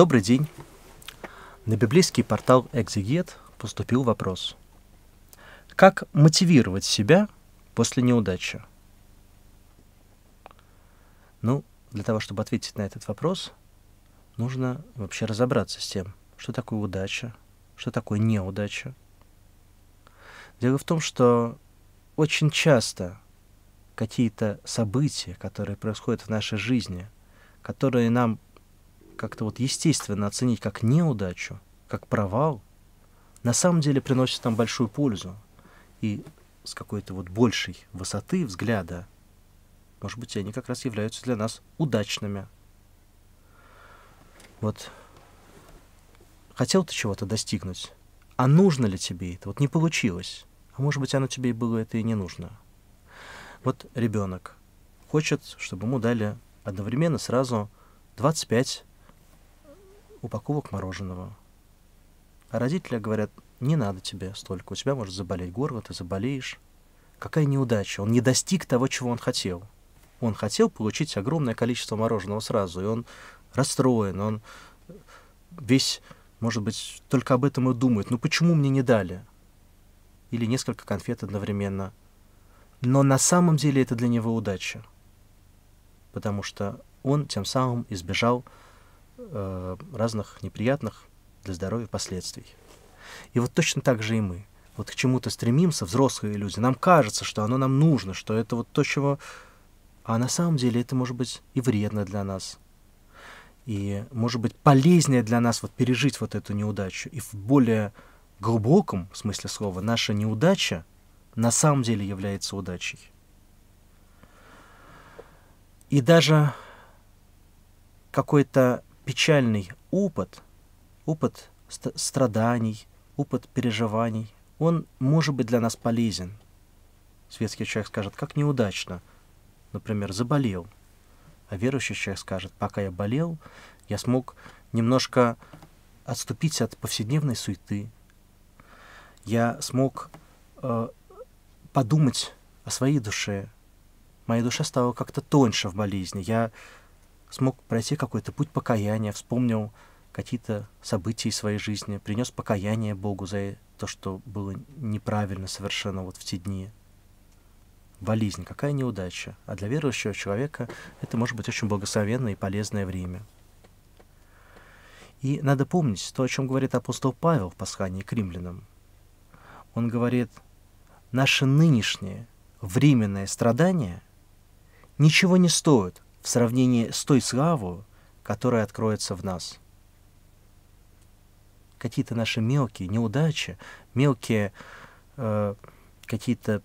Добрый день. На библейский портал «Экзегет» поступил вопрос. Как мотивировать себя после неудачи? Ну, для того, чтобы ответить на этот вопрос, нужно вообще разобраться с тем, что такое удача, что такое неудача. Дело в том, что очень часто какие-то события, которые происходят в нашей жизни, которые нам как-то вот естественно оценить как неудачу, как провал, на самом деле приносит нам большую пользу. И с какой-то вот большей высоты взгляда, может быть, они как раз являются для нас удачными. Вот хотел ты чего-то достигнуть, а нужно ли тебе это? Вот не получилось. А может быть, оно тебе и было это и не нужно. Вот ребенок хочет, чтобы ему дали одновременно сразу 25 упаковок мороженого. А родители говорят, не надо тебе столько, у тебя может заболеть горло, ты заболеешь. Какая неудача, он не достиг того, чего он хотел. Он хотел получить огромное количество мороженого сразу, и он расстроен, он весь, может быть, только об этом и думает. Ну почему мне не дали? Или несколько конфет одновременно. Но на самом деле это для него удача, потому что он тем самым избежал Э, разных неприятных для здоровья последствий. И вот точно так же и мы. Вот к чему-то стремимся, взрослые люди, нам кажется, что оно нам нужно, что это вот то, чего... А на самом деле это может быть и вредно для нас. И может быть полезнее для нас вот пережить вот эту неудачу. И в более глубоком смысле слова наша неудача на самом деле является удачей. И даже какой-то печальный опыт, опыт страданий, опыт переживаний, он может быть для нас полезен. Светский человек скажет, как неудачно, например, заболел. А верующий человек скажет, пока я болел, я смог немножко отступить от повседневной суеты. Я смог э, подумать о своей душе. Моя душа стала как-то тоньше в болезни. Я смог пройти какой-то путь покаяния, вспомнил какие-то события из своей жизни, принес покаяние Богу за то, что было неправильно совершенно вот в те дни. Болезнь, какая неудача. А для верующего человека это может быть очень благословенное и полезное время. И надо помнить то, о чем говорит апостол Павел в послании к римлянам. Он говорит, наше нынешнее временное страдание ничего не стоит в сравнении с той славою, которая откроется в нас. Какие-то наши мелкие неудачи, мелкие э, какие-то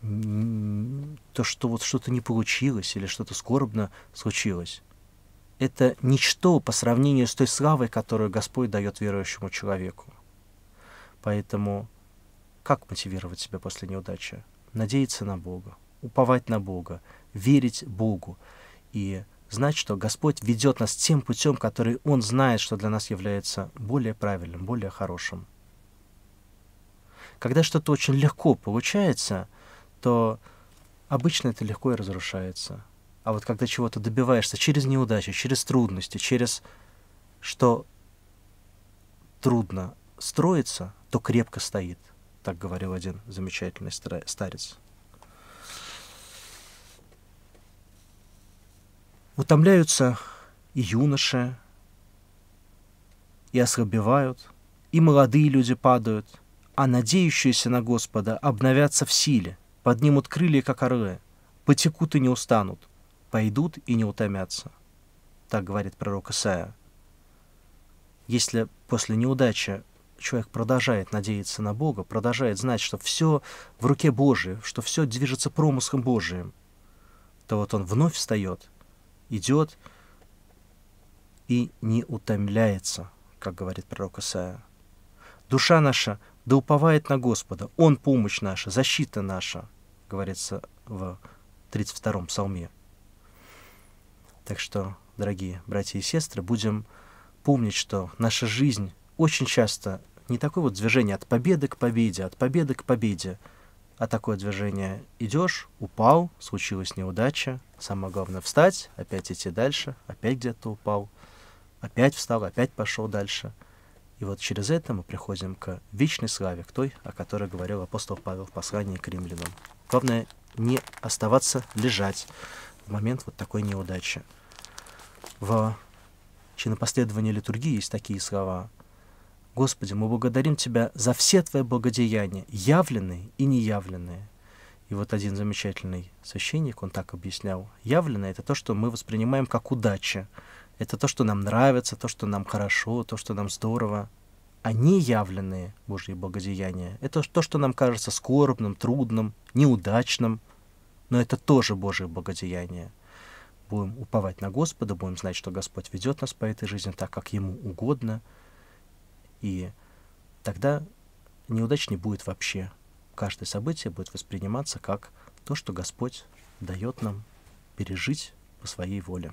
то, что вот что-то не получилось или что-то скорбно случилось, это ничто по сравнению с той славой, которую Господь дает верующему человеку. Поэтому как мотивировать себя после неудачи? Надеяться на Бога, уповать на Бога, верить Богу, и знать, что Господь ведет нас тем путем, который Он знает, что для нас является более правильным, более хорошим. Когда что-то очень легко получается, то обычно это легко и разрушается. А вот когда чего-то добиваешься через неудачи, через трудности, через что трудно строится, то крепко стоит, так говорил один замечательный старец. Утомляются и юноши, и ослабевают, и молодые люди падают, а надеющиеся на Господа обновятся в силе, поднимут крылья, как орлы, потекут и не устанут, пойдут и не утомятся. Так говорит пророк Исаия. Если после неудачи человек продолжает надеяться на Бога, продолжает знать, что все в руке Божией, что все движется промыслом Божиим, то вот он вновь встает идет и не утомляется, как говорит пророк Исаия. Душа наша да уповает на Господа, Он помощь наша, защита наша, говорится в 32-м псалме. Так что, дорогие братья и сестры, будем помнить, что наша жизнь очень часто не такое вот движение от победы к победе, от победы к победе, а такое движение идешь, упал, случилась неудача, самое главное встать, опять идти дальше, опять где-то упал, опять встал, опять пошел дальше. И вот через это мы приходим к вечной славе, к той, о которой говорил апостол Павел в послании к римлянам. Главное не оставаться лежать в момент вот такой неудачи. В чинопоследовании литургии есть такие слова – Господи, мы благодарим Тебя за все Твои благодеяния, явленные и неявленные. И вот один замечательный священник, он так объяснял, явленное — это то, что мы воспринимаем как удача, это то, что нам нравится, то, что нам хорошо, то, что нам здорово. А неявленные Божьи благодеяния — это то, что нам кажется скорбным, трудным, неудачным, но это тоже Божье благодеяние. Будем уповать на Господа, будем знать, что Господь ведет нас по этой жизни так, как Ему угодно — и тогда неудач не будет вообще. Каждое событие будет восприниматься как то, что Господь дает нам пережить по своей воле.